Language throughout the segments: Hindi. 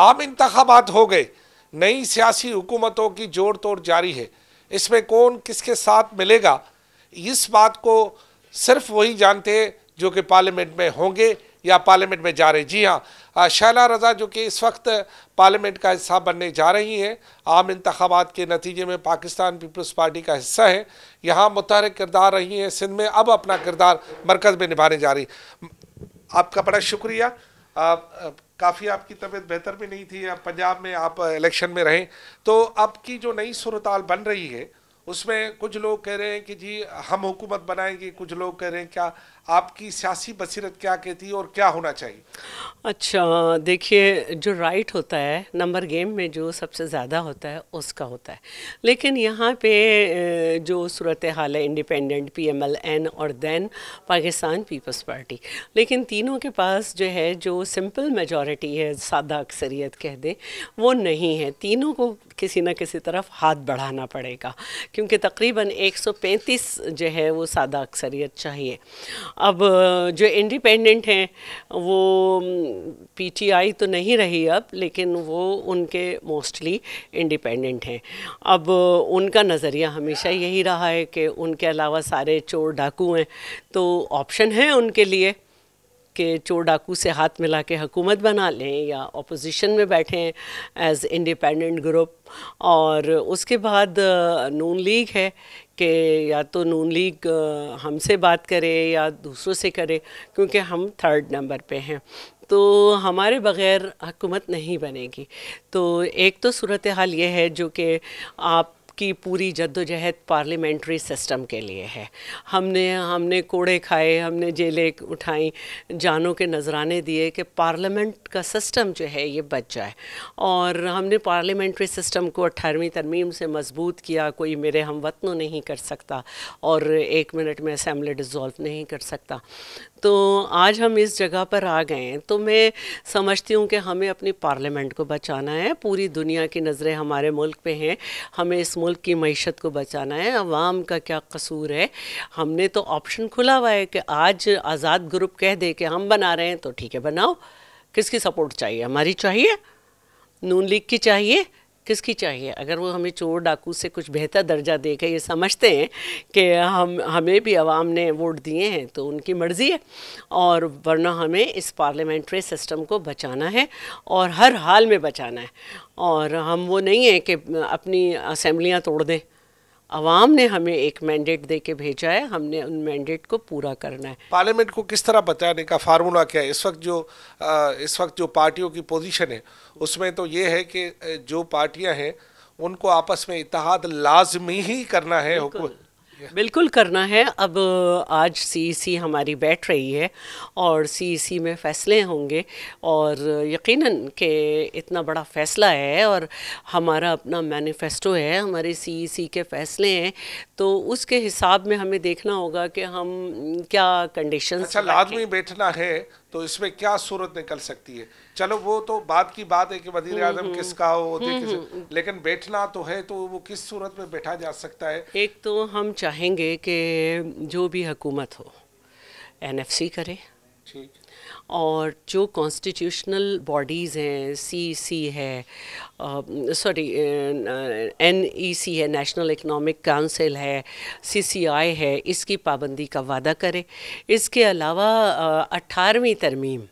आम इंतबात हो गए नई सियासी हुकूमतों की जोड़ तोड़ जारी है इसमें कौन किसके साथ मिलेगा इस बात को सिर्फ वही जानते हैं जो कि पार्लियामेंट में होंगे या पार्लियामेंट में जा रहे जी हाँ शैला रज़ा जो कि इस वक्त पार्लियामेंट का हिस्सा बनने जा रही हैं आम इंतबात के नतीजे में पाकिस्तान पीपल्स पार्टी का हिस्सा है यहाँ मुतहरक किरदार रही हैं सिंध में अब अपना किरदार मरकज़ में निभाने जा रही आपका बड़ा शुक्रिया काफ़ी आपकी तबीयत बेहतर भी नहीं थी पंजाब में आप इलेक्शन में रहें तो अब की जो नई सुरताल बन रही है उसमें कुछ लोग कह रहे हैं कि जी हम हुकूमत बनाएंगे कुछ लोग कह रहे हैं क्या आपकी सियासी बसीरत क्या कहती है और क्या होना चाहिए अच्छा देखिए जो राइट होता है नंबर गेम में जो सबसे ज़्यादा होता है उसका होता है लेकिन यहाँ पे जो सूरत हाल है इंडिपेंडेंट पीएमएलएन और दैन पाकिस्तान पीपल्स पार्टी लेकिन तीनों के पास जो है जो सिंपल मेजॉरिटी है सादा अक्सरियत कह दें वो नहीं है तीनों को किसी न किसी तरफ हाथ बढ़ाना पड़ेगा क्योंकि तकरीबन पैंतीस जो है वो सादा अक्सरियत चाहिए अब जो इंडिपेंडेंट हैं वो पीटीआई तो नहीं रही अब लेकिन वो उनके मोस्टली इंडिपेंडेंट हैं अब उनका नज़रिया हमेशा यही रहा है कि उनके अलावा सारे चोर डाकू हैं तो ऑप्शन है उनके लिए के चोर डाकू से हाथ मिला के हकूमत बना लें या अपोजिशन में बैठें एज इंडिपेंडेंट ग्रुप और उसके बाद नून लीग है कि या तो नून लीग हमसे बात करे या दूसरों से करे क्योंकि हम थर्ड नंबर पे हैं तो हमारे बग़ैर हुकूमत नहीं बनेगी तो एक तो सूरत हाल ये है जो कि आप की पूरी जद्दोजहद पार्लियामेंट्री सिस्टम के लिए है हमने हमने कोड़े खाए हमने जेलें उठाई जानों के नजराने दिए कि पार्लियामेंट का सिस्टम जो है ये बच जाए और हमने पार्लियामेंट्री सिस्टम को अट्ठारहवीं तरमीम से मजबूत किया कोई मेरे हम वतनों नहीं कर सकता और एक मिनट में असम्बली डिज़ोल्व नहीं कर सकता तो आज हम इस जगह पर आ गए हैं तो मैं समझती हूँ कि हमें अपनी पार्लियामेंट को बचाना है पूरी दुनिया की नज़रें हमारे मुल्क पे हैं हमें इस मुल्क की मीशत को बचाना है अवाम का क्या कसूर है हमने तो ऑप्शन खुला हुआ है कि आज आज़ाद ग्रुप कह दे कि हम बना रहे हैं तो ठीक है बनाओ किसकी सपोर्ट चाहिए हमारी चाहिए नून लीग की चाहिए किसकी चाहिए अगर वो हमें चोर डाकू से कुछ बेहतर दर्जा दे के ये समझते हैं कि हम हमें भी आवाम ने वोट दिए हैं तो उनकी मर्ज़ी है और वरना हमें इस पार्लियामेंट्री सिस्टम को बचाना है और हर हाल में बचाना है और हम वो नहीं है कि अपनी असम्बलियाँ तोड़ दें आवाम ने हमें एक मैंडेट दे के भेजा है हमने उन मैंडेट को पूरा करना है पार्लियामेंट को किस तरह बताने का फार्मूला क्या है इस वक्त जो आ, इस वक्त जो पार्टियों की पोजीशन है उसमें तो ये है कि जो पार्टियां हैं उनको आपस में इतिहाद लाजमी ही करना है बिल्कुल करना है अब आज सीईसी e हमारी बैठ रही है और सीईसी e में फ़ैसले होंगे और यकीनन के इतना बड़ा फ़ैसला है और हमारा अपना मैनिफेस्टो है हमारे सीईसी e के फ़ैसले हैं तो उसके हिसाब में हमें देखना होगा कि हम क्या कंडीशन अच्छा लाजमी बैठना है तो इसमें क्या सूरत निकल सकती है चलो वो तो बात की बात है कि वजीर हम्म, आजम हम्म। किसका हो हम्म, किस लेकिन बैठना तो है तो वो किस सूरत में बैठा जा सकता है एक तो हम चाहेंगे कि जो भी हुकूमत हो एनएफसी करे और जो कॉन्स्टिट्यूशनल बॉडीज़ हैं सी सी e है सॉरी एन ई सी है नेशनल इकनॉमिक काउंसिल है सी सी आई है इसकी पाबंदी का वादा करें इसके अलावा uh, अट्ठारहवीं तरमीम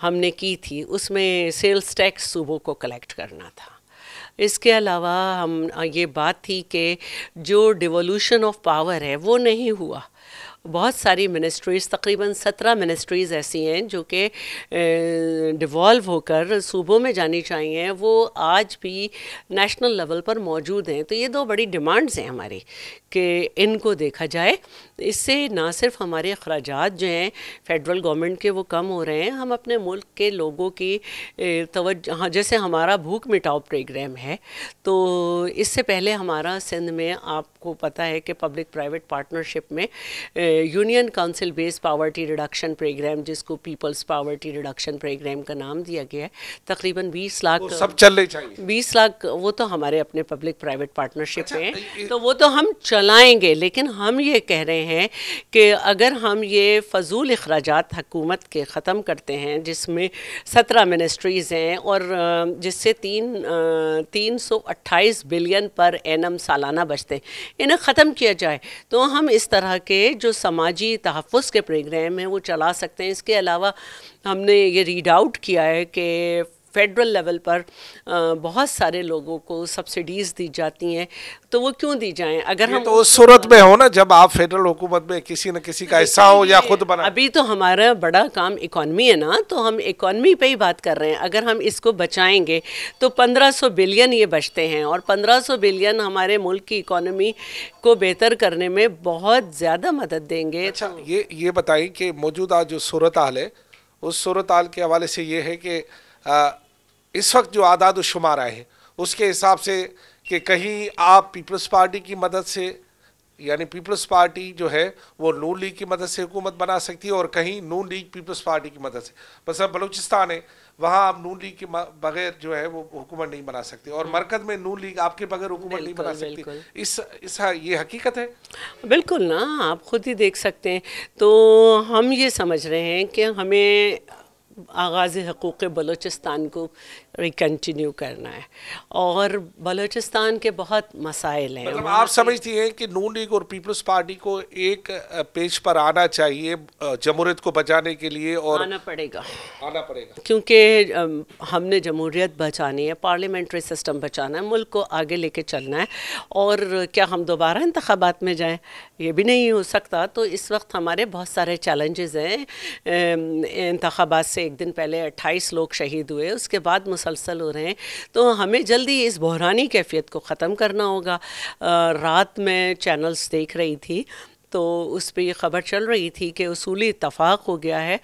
हमने की थी उसमें सेल्स टैक्स सूबों को कलेक्ट करना था इसके अलावा हम uh, ये बात थी कि जो डिवोल्यूशन ऑफ पावर है वो नहीं हुआ बहुत सारी मिनिस्ट्रीज़ तकरीबन सत्रह मिनिस्ट्रीज़ ऐसी हैं जो कि डिवॉल्व होकर सूबों में जानी चाहिए वो आज भी नेशनल लेवल पर मौजूद हैं तो ये दो बड़ी डिमांड्स हैं हमारी कि इनको देखा जाए इससे ना सिर्फ हमारे अखराज जो हैं फेडरल गवर्नमेंट के वो कम हो रहे हैं हम अपने मुल्क के लोगों की तवज्जो हाँ, जैसे हमारा भूख मिटाओ प्रोग्राम है तो इससे पहले हमारा सिंध में आप आपको पता है कि पब्लिक प्राइवेट पार्टनरशिप में union council based poverty reduction program जिसको पीपल्स पावर्टी रिडक्शन प्रोग्राम का नाम दिया गया है तकरीबन 20 लाख सब चलने चाहिए 20 लाख वो तो हमारे अपने पब्लिक प्राइवेट पार्टनरशिप अच्छा, में है तो वो तो हम चलाएंगे लेकिन हम ये कह रहे हैं कि अगर हम ये फजूल अखराज हकूमत के ख़त्म करते हैं जिसमें सत्रह मिनिस्ट्रीज़ हैं और जिससे तीन तीन सौ अट्ठाईस बिलियन पर एनम सालाना बचते हैं इन्हें ख़त्म किया जाए तो हम इस तरह के जो समाजी तहफ़ के प्रोग्राम हैं वो चला सकते हैं इसके अलावा हमने ये रीड आउट किया है कि फेडरल लेवल पर बहुत सारे लोगों को सब्सिडीज़ दी जाती हैं तो वो क्यों दी जाएं अगर हम तो उस सूरत में हो ना जब आप फेडरल हुकूमत में किसी न किसी का हिस्सा हो या खुद बना अभी तो हमारा बड़ा काम इकॉनमी है ना तो हम इकॉनमी पे ही बात कर रहे हैं अगर हम इसको बचाएंगे तो 1500 बिलियन ये बचते हैं और 1500 बिलियन हमारे मुल्क की इकॉनमी को बेहतर करने में बहुत ज़्यादा मदद देंगे अच्छा ये ये बताएं कि मौजूदा जो सूरत हाल है उस सूरत हाल के हवाले से ये है कि इस वक्त जो आदाद शुमार आए हैं उसके हिसाब से कि कहीं आप पीपल्स पार्टी की मदद से यानी पीपल्स पार्टी जो है वो नून लीग की मदद से हुकूमत बना सकती है और कहीं नून लीग पीपल्स पार्टी की मदद से मसल बलूचिस्तान है वहाँ आप नून लीग के बगैर जो है वो हुकूमत नहीं बना सकते और हम्म। मरकज में नून लीग आपके बगैर हुकूमत नहीं बना सकती इस इस हाँ, ये हकीकत है बिल्कुल ना आप खुद ही देख सकते हैं तो हम ये समझ रहे हैं कि हमें आगाज़ हकूक़ बलूचिस्तान को रिकन्टीन्यू करना है और बलूचिस्तान के बहुत मसाइल हैं मतलब आप समझती हैं कि नून लीग और पीपल्स पार्टी को एक पेज पर आना चाहिए जमहूरियत को बचाने के लिए और आना पड़ेगा आना पड़ेगा क्योंकि हमने जमहूरियत बचानी है पार्लियामेंट्री सिस्टम बचाना है मुल्क को आगे लेके चलना है और क्या हम दोबारा इंतबात में जाएँ ये भी नहीं हो सकता तो इस वक्त हमारे बहुत सारे चैलेंजेस हैं इंतबात से एक दिन पहले 28 लोग शहीद हुए उसके बाद मुसलसल हो रहे हैं तो हमें जल्दी इस बहरानी कैफियत को ख़त्म करना होगा रात में चैनल्स देख रही थी तो उस पर ये ख़बर चल रही थी कि असूली इतफ़ाक़ हो गया है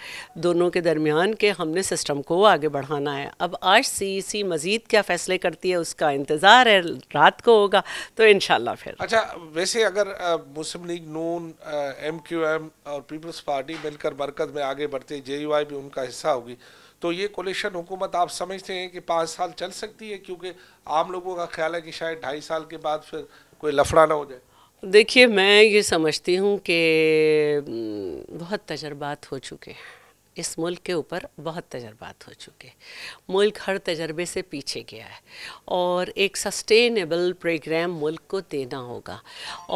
दोनों के दरमियान के हमने सिस्टम को आगे बढ़ाना है अब आज सी सी मज़ीद क्या फ़ैसले करती है उसका इंतज़ार है रात को होगा तो इन फिर अच्छा वैसे अगर Muslim league Noon M Q M और पीपल्स पार्टी मिलकर बरकत में आगे बढ़ते जे यू आई भी उनका हिस्सा होगी तो ये कोलेशन हुकूमत आप समझते हैं कि पाँच साल चल सकती है क्योंकि आम लोगों का ख्याल है कि शायद ढाई साल के बाद फिर कोई लफड़ा ना हो जाए देखिए मैं ये समझती हूँ कि हम्म, बहुत तजर्बात हो चुके हैं इस मुल्क के ऊपर बहुत तजर्बात हो चुके मुल्क हर तजर्बे से पीछे गया है और एक सस्टेनेबल प्रोग्राम मुल्क को देना होगा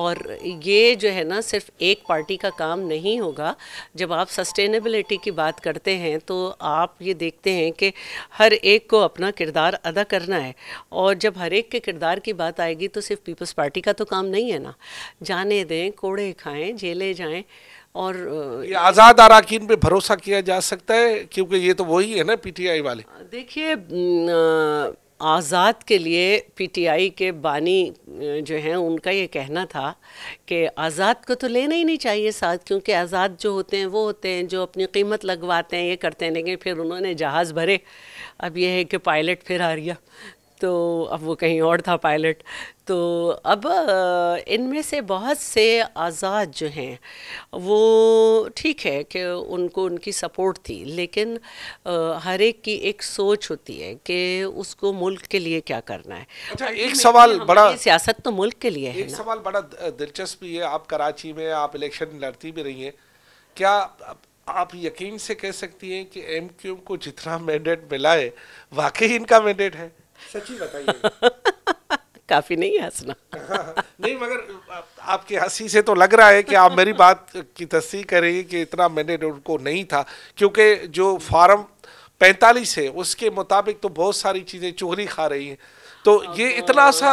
और ये जो है ना सिर्फ एक पार्टी का काम नहीं होगा जब आप सस्टेनेबिलिटी की बात करते हैं तो आप ये देखते हैं कि हर एक को अपना किरदार अदा करना है और जब हर एक के किरदार की बात आएगी तो सिर्फ पीपल्स पार्टी का तो काम नहीं है ना जाने दें कोड़े खाएँ झेले जाएँ और ये आज़ाद अरकान पे भरोसा किया जा सकता है क्योंकि ये तो वही है ना पीटीआई वाले देखिए आज़ाद के लिए पीटीआई के बानी जो हैं उनका ये कहना था कि आज़ाद को तो लेना ही नहीं चाहिए साथ क्योंकि आज़ाद जो होते हैं वो होते हैं जो अपनी कीमत लगवाते हैं ये करते हैं लेकिन फिर उन्होंने जहाज़ भरे अब ये है कि पायलट फिर आ गया तो अब वो कहीं और था पायलट तो अब इनमें से बहुत से आज़ाद जो हैं वो ठीक है कि उनको उनकी सपोर्ट थी लेकिन हर एक की एक सोच होती है कि उसको मुल्क के लिए क्या करना है अच्छा एक सवाल बड़ा सियासत तो मुल्क के लिए एक है एक सवाल बड़ा दिलचस्प है आप कराची में आप इलेक्शन लड़ती भी रही हैं क्या आप यकीन से कह सकती हैं कि एम को जितना मैंडेट मिला है वाकई इनका मैंडेट है सच्ची बताइए काफी नहीं हंसना नहीं मगर आप, आपकी हंसी से तो लग रहा है कि आप मेरी बात की तस्दीक करेंगे कि इतना मैंने उनको नहीं था क्योंकि जो फार्म पैंतालीस है उसके मुताबिक तो बहुत सारी चीज़ें चोरी खा रही हैं तो ये इतना सा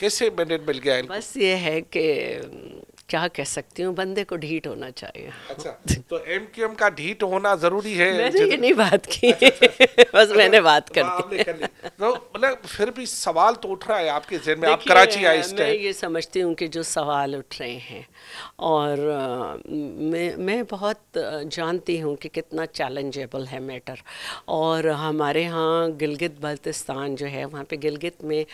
कैसे मैंडेट मिल गया है बस ये है कि क्या कह सकती हूँ बंदे को ढीट होना चाहिए अच्छा तो एम क्यू एम का ढीट होना जरूरी है मैंने ये नहीं बात की अच्छा, अच्छा।, अच्छा। बस मैंने बात कर ली तो मतलब फिर भी सवाल तो उठ रहा है आपके जहन में आप कराची आए मैं ये समझती हूँ कि जो सवाल उठ रहे हैं और मैं मैं बहुत जानती हूँ कि कितना चैलेंजेबल है मैटर और हमारे यहाँ गिलगित बल्तिस्तान जो है वहाँ पे गिलगित में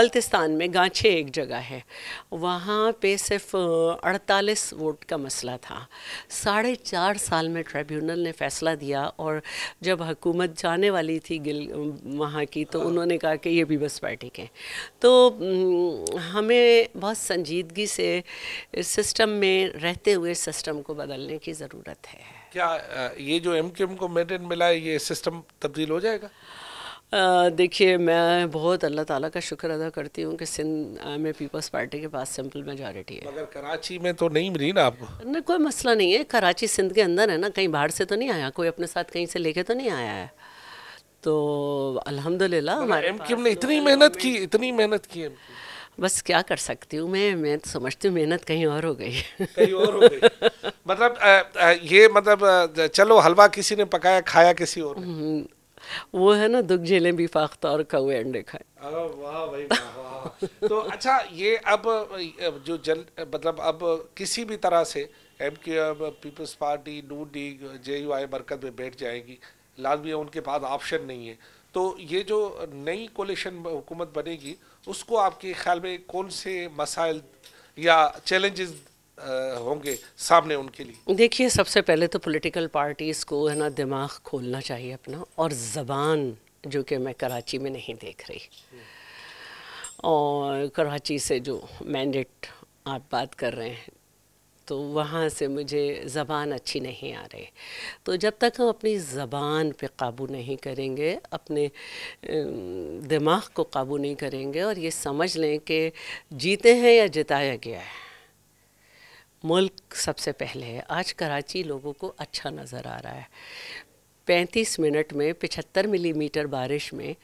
बल्तिस्तान में गांछे एक जगह है वहाँ पे सिर्फ सिर्फ 48 वोट का मसला था साढ़े चार साल में ट्रिब्यूनल ने फैसला दिया और जब हुकूमत जाने वाली थी गिल वहाँ की तो हाँ। उन्होंने कहा कि ये पीपल्स पार्टी के तो हमें बहुत संजीदगी से सिस्टम में रहते हुए सिस्टम को बदलने की ज़रूरत है क्या ये जो एम को मेडन मिला है ये सिस्टम तब्दील हो जाएगा देखिए मैं बहुत अल्लाह ताला का शुक्र अदा करती हूँ कि सिंध में पीपल्स पार्टी के पास सिंपल मेजॉरिटी है मगर कराची में तो नहीं मिली ना आपको नहीं कोई मसला नहीं है कराची सिंध के अंदर है ना कहीं बाहर से तो नहीं आया कोई अपने साथ कहीं से लेके तो नहीं आया है तो अल्हम्दुलिल्लाह हमारे एम ने तो इतनी मेहनत की इतनी मेहनत की बस क्या कर सकती हूँ मैं मैं तो समझती हूँ मेहनत कहीं और हो गई कहीं और हो गई मतलब आ, आ, ये मतलब चलो हलवा किसी ने पकाया खाया किसी और वो है ना दुख झेले भी फाख्ता और कौ अंडे खाए वाह भाई तो अच्छा ये अब जो जल मतलब अब किसी भी तरह से एम के अब पीपल्स पार्टी नू डी जे यू आई मरकज में बैठ जाएगी लाजमी उनके पास ऑप्शन नहीं है तो ये जो नई कोलेशन हुकूमत बनेगी उसको आपके ख्याल में कौन से मसाइल या चैलेंजेस होंगे सामने उनके लिए देखिए सबसे पहले तो पॉलिटिकल पार्टीज़ को है ना दिमाग खोलना चाहिए अपना और ज़बान जो कि मैं कराची में नहीं देख रही और कराची से जो मैंडेट आप बात कर रहे हैं तो वहाँ से मुझे ज़बान अच्छी नहीं आ रही तो जब तक हम अपनी ज़बान पे काबू नहीं करेंगे अपने दिमाग को काबू नहीं करेंगे और ये समझ लें कि जीते हैं या जिताया गया है मुल्क सबसे पहले है आज कराची लोगों को अच्छा नज़र आ रहा है 35 मिनट में 75 मिलीमीटर बारिश में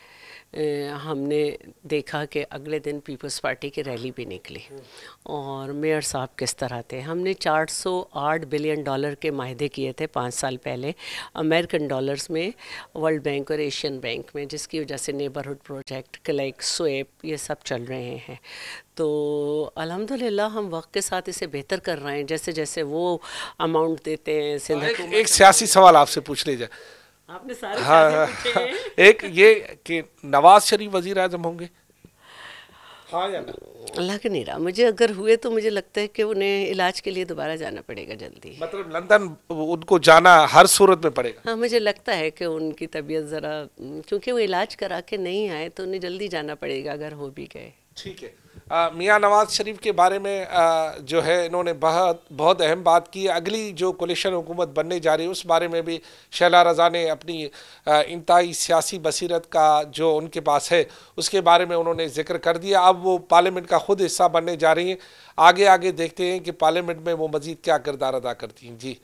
हमने देखा कि अगले दिन पीपल्स पार्टी की रैली भी निकली और मेयर साहब किस तरह थे हमने 408 बिलियन डॉलर के माहदे किए थे पाँच साल पहले अमेरिकन डॉलर्स में वर्ल्ड बैंक और एशियन बैंक में जिसकी वजह से नेबरहुड प्रोजेक्ट क्लैक स्वेप ये सब चल रहे हैं तो अल्हम्दुलिल्लाह हम वक्त के साथ इसे बेहतर कर रहे हैं जैसे जैसे वो अमाउंट देते हैं हाँ, एक, एक सियासी सवाल आपसे पूछ लीजिए आपने सारे हाँ, हाँ, एक ये कि नवाज शरीफ वजीर आजम होंगे हाँ अल्लाह के लग नहीं रहा मुझे अगर हुए तो मुझे लगता है कि उन्हें इलाज के लिए दोबारा जाना पड़ेगा जल्दी मतलब लंदन उनको जाना हर सूरत में पड़ेगा हाँ मुझे लगता है कि उनकी तबीयत ज़रा क्योंकि वो इलाज करा के नहीं आए तो उन्हें जल्दी जाना पड़ेगा अगर हो भी गए ठीक है मियाँ नवाज शरीफ के बारे में आ, जो है इन्होंने बहुत बहुत अहम बात की अगली जो कोलेशन हुकूमत बनने जा रही है उस बारे में भी शैला रजा ने अपनी इंतई सियासी बसीरत का जो उनके पास है उसके बारे में उन्होंने जिक्र कर दिया अब वो पार्लियामेंट का खुद हिस्सा बनने जा रही हैं आगे आगे देखते हैं कि पार्लियामेंट में वो मज़ीद क्या किरदार अदा करती हैं जी